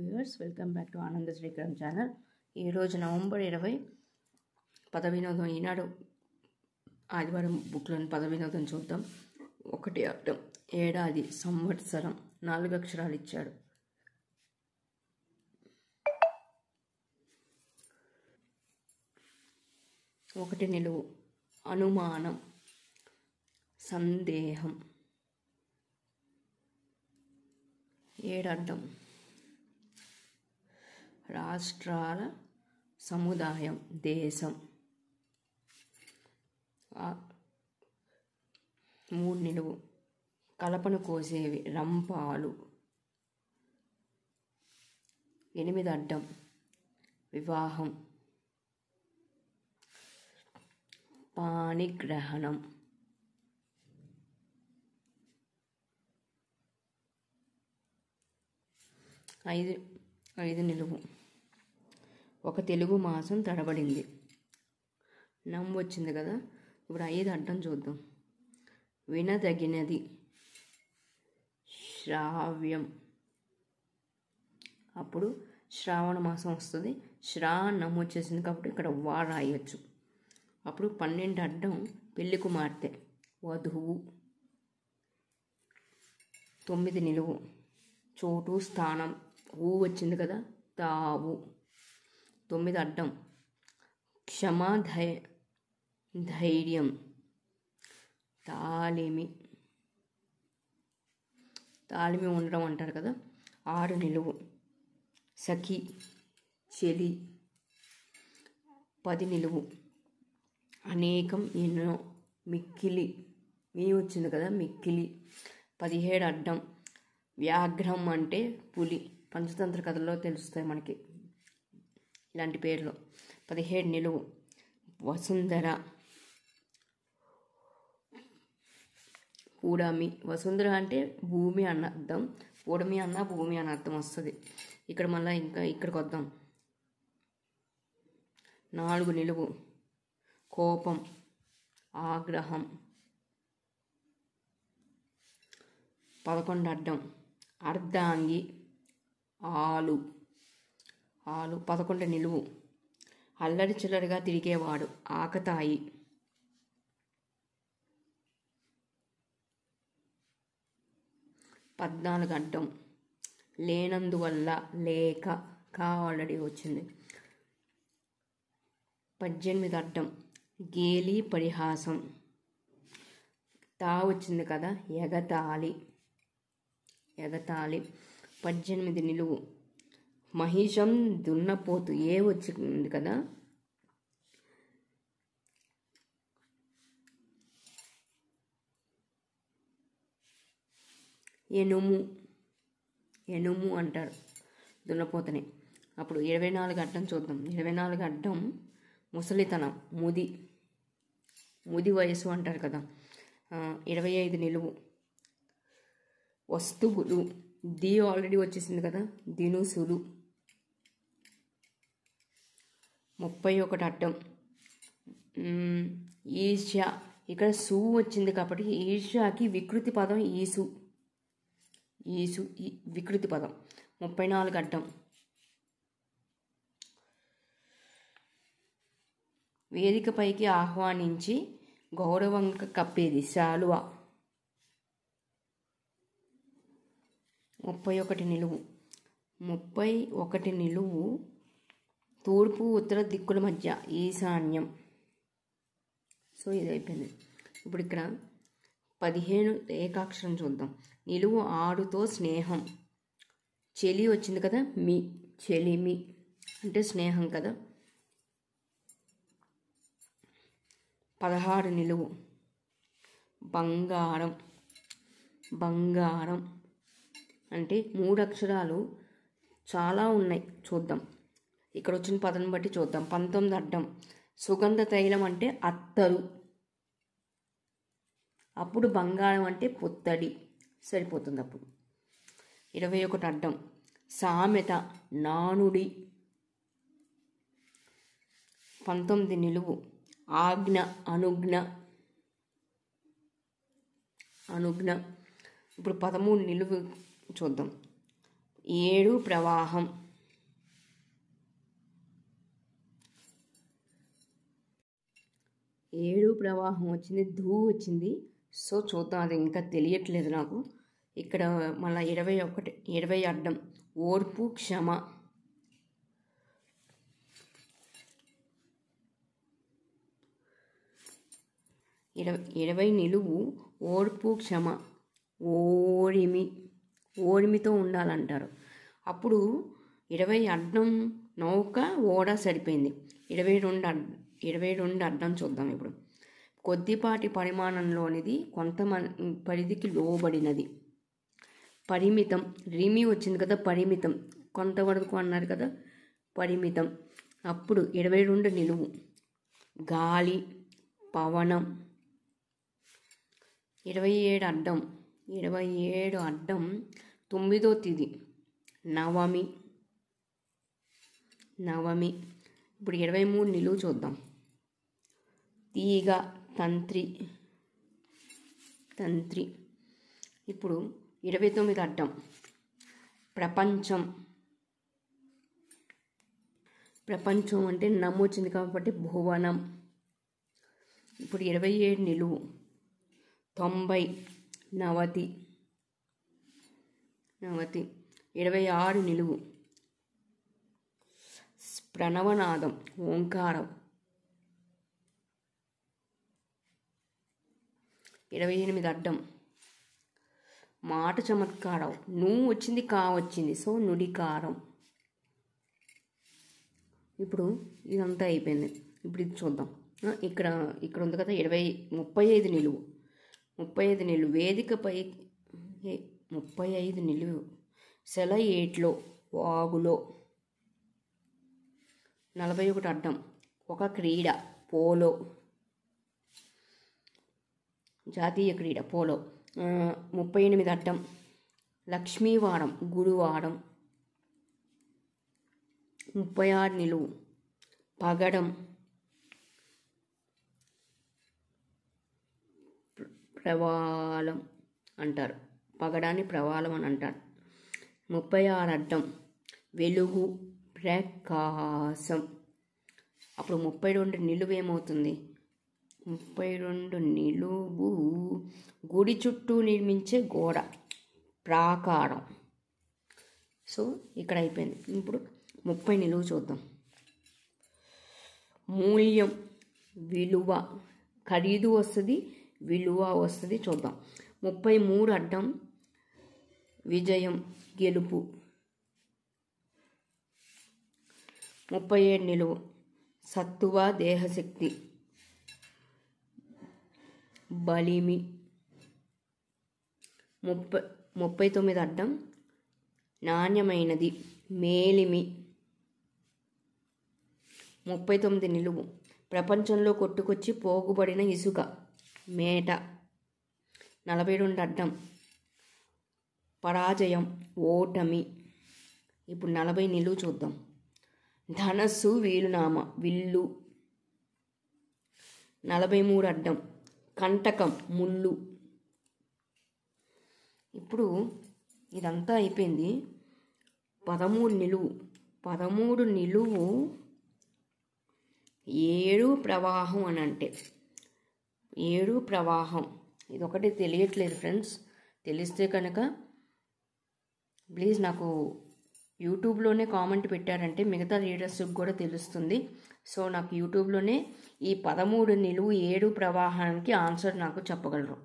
viewers welcome back to ఆనంద శ్రీకరం channel ఈరోజు November ఇరవై పదవినోదం ఈనాడు ఆదివారం బుక్లోని వినోదం చూద్దాం ఒకటి అర్థం ఏడాది సంవత్సరం నాలుగు అక్షరాలు ఇచ్చాడు ఒకటి నిలువు అనుమానం సందేహం అర్థం రాష్ట్రాల సముదాయం దేశం మూడు నిలువు కలపను కోసేవి రంపాలు ఎనిమిది అడ్డం వివాహం పాణిగ్రహణం ఐదు ఐదు నిలువు ఒక తెలుగు మాసం తడబడింది నమ్ము వచ్చింది కదా ఇప్పుడు ఐదు అడ్డం చూద్దాం వినదగినది శ్రావ్యం అప్పుడు శ్రావణ మాసం వస్తుంది శ్రా నమ్ము వచ్చేసింది కాబట్టి ఇక్కడ వా రాయొచ్చు అప్పుడు పన్నెండు అడ్డం పెళ్లి కుమార్తె వధువు తొమ్మిది నిలువు చోటు స్థానం ఊ వచ్చింది కదా తావు తొమ్మిది అడ్డం క్షమా ధై ధైర్యం తాలిమి తాలిమి ఉండడం అంటారు కదా ఆరు నిలువు సఖి చెలి పది నిలువు అనేకం ఎన్నో మిక్కిలి మీ వచ్చింది కదా మిక్కిలి పదిహేడు అడ్డం వ్యాఘ్రం అంటే పులి పంచతంత్ర కథల్లో తెలుస్తాయి మనకి ఇలాంటి పేర్లు పదిహేడు నిలువు వసుంధర పూడమి వసుంధర అంటే భూమి అన్న అర్థం పూడమి అన్న భూమి అని అర్థం వస్తుంది ఇక్కడ మళ్ళీ ఇంకా ఇక్కడికి వద్దాం నాలుగు నిలువు కోపం ఆగ్రహం పదకొండు అడ్డం అర్ధాంగి ఆలు ఆలు పదకొండు నిలువు అల్లరి చిల్లరిగా తిరిగేవాడు ఆకతాయి పద్నాలుగు అడ్డం లేనందువల్ల లేక కా ఆల్రెడీ వచ్చింది పద్దెనిమిది అడ్డం గేలి పరిహాసం తా వచ్చింది కదా ఎగతాళి ఎగతాళి పద్దెనిమిది నిలువు మహిషం దున్నపోతు ఏ వచ్చి ఉంది కదా ఎనుము ఎనుము అంటారు దున్నపోతనే అప్పుడు ఇరవై నాలుగు అడ్డం చూద్దాం ఇరవై నాలుగు అడ్డం ముసలితనం ముది ముది వయసు అంటారు కదా ఇరవై ఐదు నిలువు వస్తువులు ది ఆల్రెడీ వచ్చేసింది కదా దినుసులు ముప్పై ఒకటి అడ్డం ఈషా ఇక్కడ సూ వచ్చింది కాబట్టి ఈషాకి వికృతి పదం ఈసు ఈసు వికృతి పదం ముప్పై నాలుగు అడ్డం వేదికపైకి ఆహ్వానించి గౌరవంగా కప్పేది శాలువ ముప్పై ఒకటి నిలువు ముప్పై ఒకటి నిలువు తూర్పు ఉత్తర దిక్కుల మధ్య ఈశాన్యం సో ఇది అయిపోయింది ఇప్పుడు ఇక్కడ పదిహేను ఏకాక్షరం చూద్దాం నిలువు ఆరుతో స్నేహం చెలి వచ్చింది కదా మీ మీ అంటే స్నేహం కదా పదహారు నిలువు బంగారం బంగారం అంటే మూడు అక్షరాలు చాలా ఉన్నాయి చూద్దాం ఇక్కడ వచ్చిన పదం బట్టి చూద్దాం పంతొమ్మిది అడ్డం సుగంధ తైలం అంటే అత్తరు అప్పుడు బంగారం అంటే పొత్తడి సరిపోతుంది అప్పుడు ఇరవై ఒకటి అడ్డం సామెత నానుడి పంతొమ్మిది నిలువు ఆజ్ఞ అనుజ్ఞ అనుజ్ఞ ఇప్పుడు పదమూడు నిలువు చూద్దాం ఏడు ప్రవాహం ఏడు ప్రవాహం వచ్చింది ధూ వచ్చింది సో చూద్దాం అది ఇంకా తెలియట్లేదు నాకు ఇక్కడ మళ్ళీ ఇరవై ఒకటి ఇరవై అడ్డం ఓర్పు క్షమ ఇరవై ఇరవై నిలువు ఓర్పు క్షమ ఓడిమి ఓడిమితో ఉండాలంటారు అప్పుడు ఇరవై అడ్డం నౌక ఓడ సరిపోయింది ఇరవై రెండు అడ్డం ఇరవై రెండు అర్థం చూద్దాం ఇప్పుడు కొద్దిపాటి పరిమాణంలోనిది కొంత పరిధికి లోబడినది పరిమితం రిమి వచ్చింది కదా పరిమితం కొంతవరకు అన్నారు కదా పరిమితం అప్పుడు ఇరవై రెండు నిలువు గాలి పవనం ఇరవై ఏడు అడ్డం ఇరవై ఏడు అడ్డం తొమ్మిదో తిది నవమి నవమి ఇప్పుడు ఇరవై మూడు నిలువు చూద్దాం తీగ తంత్రి తంత్రి ఇప్పుడు ఇరవై తొమ్మిది అడ్డం ప్రపంచం ప్రపంచం అంటే నమ్ము వచ్చింది కాబట్టి భువనం ఇప్పుడు ఇరవై ఏడు నిలువు తొంభై నవతి నవతి ఇరవై ఆరు నిలువు ప్రణవనాదం ఓంకారం ఇరవై ఎనిమిది అడ్డం మాట చమత్కారం నువ్వు వచ్చింది కా వచ్చింది సో నుడికారం ఇప్పుడు ఇదంతా అయిపోయింది ఇప్పుడు ఇది చూద్దాం ఇక్కడ ఇక్కడ ఉంది కదా ఇరవై ముప్పై ఐదు నిలువు ముప్పై ఐదు నిలువు వేదికపై ముప్పై ఐదు నిలువు సెల ఏట్లో వాగులో నలభై ఒకటి అడ్డం ఒక క్రీడ పోలో జాతీయ క్రీడ పోలో ముప్పై ఎనిమిది అడ్డం లక్ష్మీవారం గురువారం ముప్పై ఆరు నిలువు పగడం ప్రవాళం అంటారు పగడాన్ని ప్రవాళం అని అంటారు ముప్పై ఆరు అడ్డం వెలుగు ప్రకాశం అప్పుడు ముప్పై రెండు నిలువేమవుతుంది ముప్పై రెండు నిలువు గుడి చుట్టూ నిర్మించే గోడ ప్రాకారం సో ఇక్కడ అయిపోయింది ఇప్పుడు ముప్పై నిలువు చూద్దాం మూల్యం విలువ ఖరీదు వస్తుంది విలువ వస్తుంది చూద్దాం ముప్పై మూడు అడ్డం విజయం గెలుపు ముప్పై ఏడు నిలువు సత్తువ దేహశక్తి బలిమి ముప్పై ముప్పై తొమ్మిది అడ్డం నాణ్యమైనది మేలిమి ముప్పై తొమ్మిది నిలువు ప్రపంచంలో కొట్టుకొచ్చి పోగుబడిన ఇసుక మేట నలభై రెండు అడ్డం పరాజయం ఓటమి ఇప్పుడు నలభై నిలువు చూద్దాం ధనస్సు వీలునామా విల్లు నలభై మూడు అడ్డం కంటకం ముళ్ళు ఇప్పుడు ఇదంతా అయిపోయింది పదమూడు నిలువు పదమూడు నిలువు ఏడు ప్రవాహం అని అంటే ఏడు ప్రవాహం ఇదొకటి తెలియట్లేదు ఫ్రెండ్స్ తెలిస్తే కనుక ప్లీజ్ నాకు యూట్యూబ్లోనే కామెంట్ పెట్టారంటే మిగతా రీడర్స్కి కూడా తెలుస్తుంది సో నాకు యూట్యూబ్లోనే ఈ పదమూడు నిలువు ఏడు ప్రవాహానికి ఆన్సర్ నాకు చెప్పగలరు